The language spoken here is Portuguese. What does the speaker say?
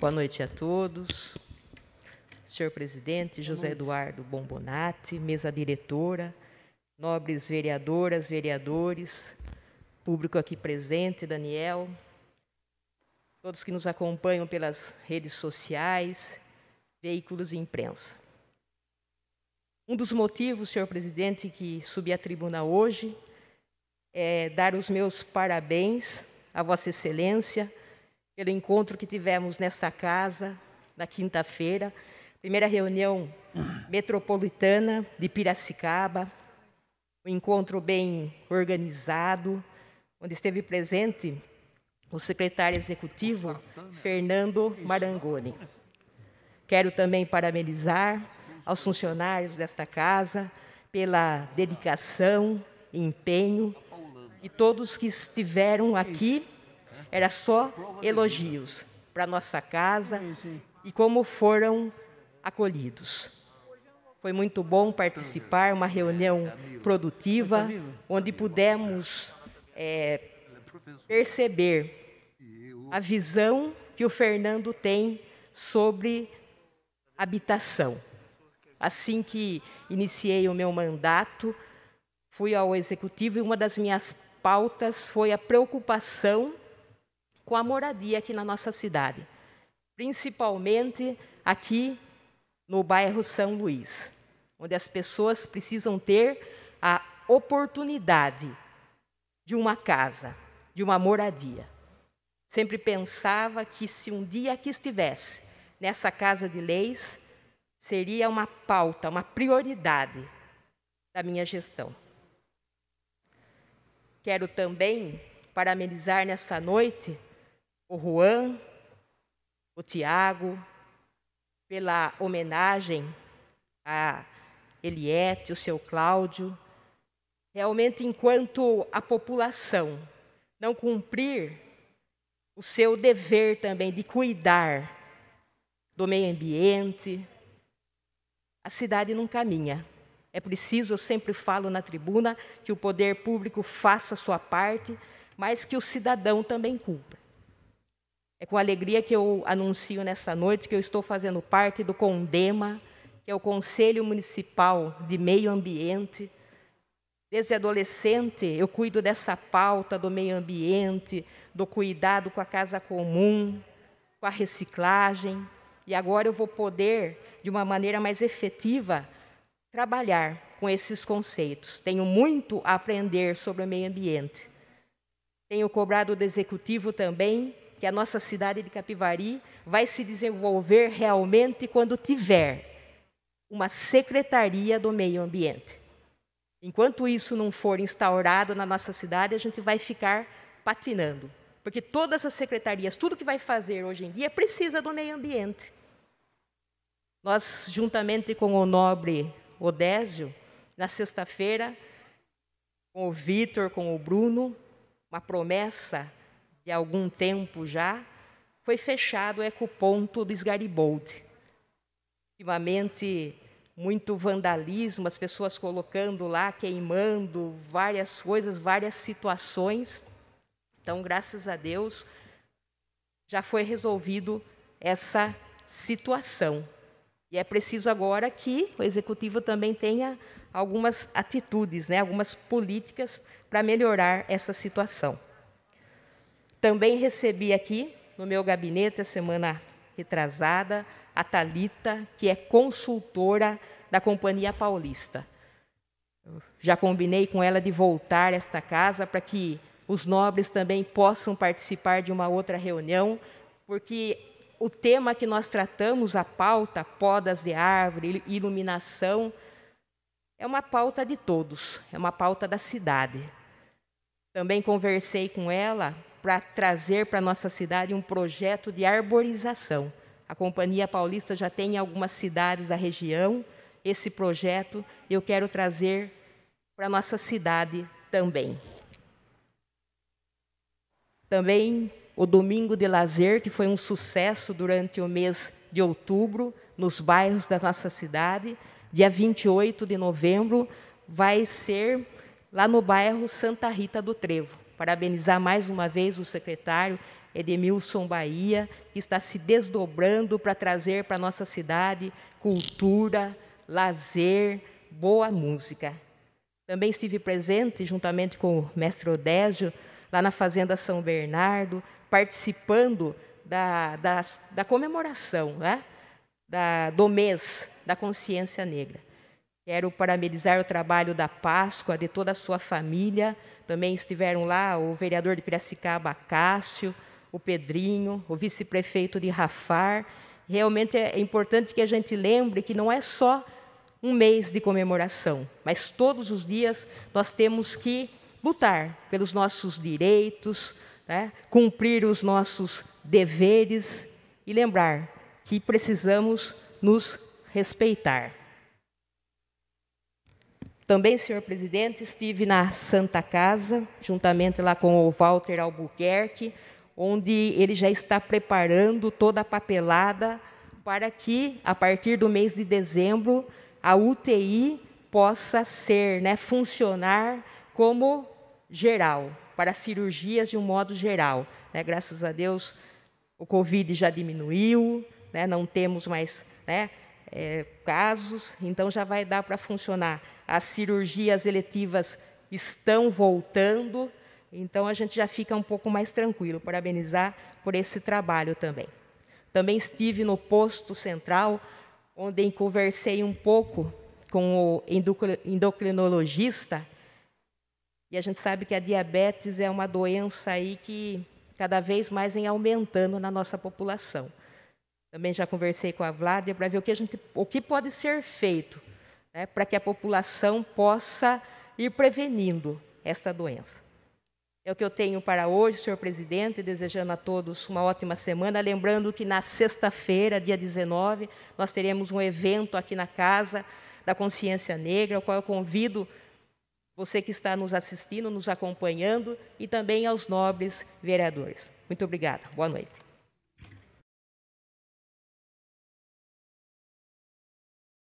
Boa noite a todos. Senhor presidente José Eduardo Bombonati, mesa diretora, nobres vereadoras, vereadores, público aqui presente, Daniel, todos que nos acompanham pelas redes sociais, veículos e imprensa. Um dos motivos, senhor presidente, que subi à tribuna hoje é dar os meus parabéns a Vossa Excelência pelo encontro que tivemos nesta casa na quinta-feira, primeira reunião metropolitana de Piracicaba, um encontro bem organizado, onde esteve presente o secretário executivo Fernando Marangoni. Quero também parabenizar aos funcionários desta casa pela dedicação, empenho e todos que estiveram aqui era só elogios para nossa casa e como foram acolhidos. Foi muito bom participar, uma reunião produtiva, onde pudemos é, perceber a visão que o Fernando tem sobre habitação. Assim que iniciei o meu mandato, fui ao executivo e uma das minhas pautas foi a preocupação com a moradia aqui na nossa cidade, principalmente aqui no bairro São Luís, onde as pessoas precisam ter a oportunidade de uma casa, de uma moradia. Sempre pensava que se um dia aqui estivesse, nessa casa de leis, seria uma pauta, uma prioridade da minha gestão. Quero também parabenizar nessa noite o Juan, o Tiago, pela homenagem a Eliette, o seu Cláudio. Realmente, enquanto a população não cumprir o seu dever também de cuidar do meio ambiente, a cidade não caminha. É preciso, eu sempre falo na tribuna, que o poder público faça a sua parte, mas que o cidadão também cumpra. É com alegria que eu anuncio nessa noite que eu estou fazendo parte do CONDEMA, que é o Conselho Municipal de Meio Ambiente. Desde adolescente, eu cuido dessa pauta do meio ambiente, do cuidado com a casa comum, com a reciclagem. E agora eu vou poder, de uma maneira mais efetiva, trabalhar com esses conceitos. Tenho muito a aprender sobre o meio ambiente. Tenho cobrado do executivo também que a nossa cidade de Capivari vai se desenvolver realmente quando tiver uma secretaria do meio ambiente. Enquanto isso não for instaurado na nossa cidade, a gente vai ficar patinando. Porque todas as secretarias, tudo que vai fazer hoje em dia, precisa do meio ambiente. Nós, juntamente com o nobre Odésio, na sexta-feira, com o Vitor, com o Bruno, uma promessa há algum tempo já foi fechado o ecoponto do Garibaldi. Ultimamente, muito vandalismo, as pessoas colocando lá, queimando várias coisas, várias situações. Então, graças a Deus, já foi resolvido essa situação. E é preciso agora que o executivo também tenha algumas atitudes, né, algumas políticas para melhorar essa situação. Também recebi aqui no meu gabinete a semana retrasada a Talita, que é consultora da Companhia Paulista. já combinei com ela de voltar a esta casa para que os nobres também possam participar de uma outra reunião, porque o tema que nós tratamos, a pauta podas de árvore, iluminação, é uma pauta de todos, é uma pauta da cidade. Também conversei com ela para trazer para a nossa cidade um projeto de arborização. A Companhia Paulista já tem em algumas cidades da região esse projeto, eu quero trazer para a nossa cidade também. Também o Domingo de Lazer, que foi um sucesso durante o mês de outubro, nos bairros da nossa cidade. Dia 28 de novembro vai ser lá no bairro Santa Rita do Trevo. Parabenizar mais uma vez o secretário Edmilson Bahia, que está se desdobrando para trazer para a nossa cidade cultura, lazer, boa música. Também estive presente, juntamente com o mestre Odésio, lá na Fazenda São Bernardo, participando da, da, da comemoração né? da, do mês da consciência negra. Quero parabenizar o trabalho da Páscoa, de toda a sua família. Também estiveram lá o vereador de Piracicaba, Cássio, o Pedrinho, o vice-prefeito de Rafar. Realmente é importante que a gente lembre que não é só um mês de comemoração, mas todos os dias nós temos que lutar pelos nossos direitos, né? cumprir os nossos deveres e lembrar que precisamos nos respeitar. Também, senhor presidente, estive na Santa Casa, juntamente lá com o Walter Albuquerque, onde ele já está preparando toda a papelada para que, a partir do mês de dezembro, a UTI possa ser, né, funcionar como geral, para cirurgias de um modo geral. Né? Graças a Deus, o Covid já diminuiu, né? não temos mais né, é, casos, então já vai dar para funcionar. As cirurgias eletivas estão voltando, então a gente já fica um pouco mais tranquilo. Parabenizar por esse trabalho também. Também estive no posto central, onde conversei um pouco com o endocrinologista, e a gente sabe que a diabetes é uma doença aí que cada vez mais vem aumentando na nossa população. Também já conversei com a Vladia para ver o que, a gente, o que pode ser feito né, para que a população possa ir prevenindo esta doença. É o que eu tenho para hoje, senhor presidente, desejando a todos uma ótima semana. Lembrando que na sexta-feira, dia 19, nós teremos um evento aqui na Casa da Consciência Negra, ao qual eu convido você que está nos assistindo, nos acompanhando e também aos nobres vereadores. Muito obrigada. Boa noite.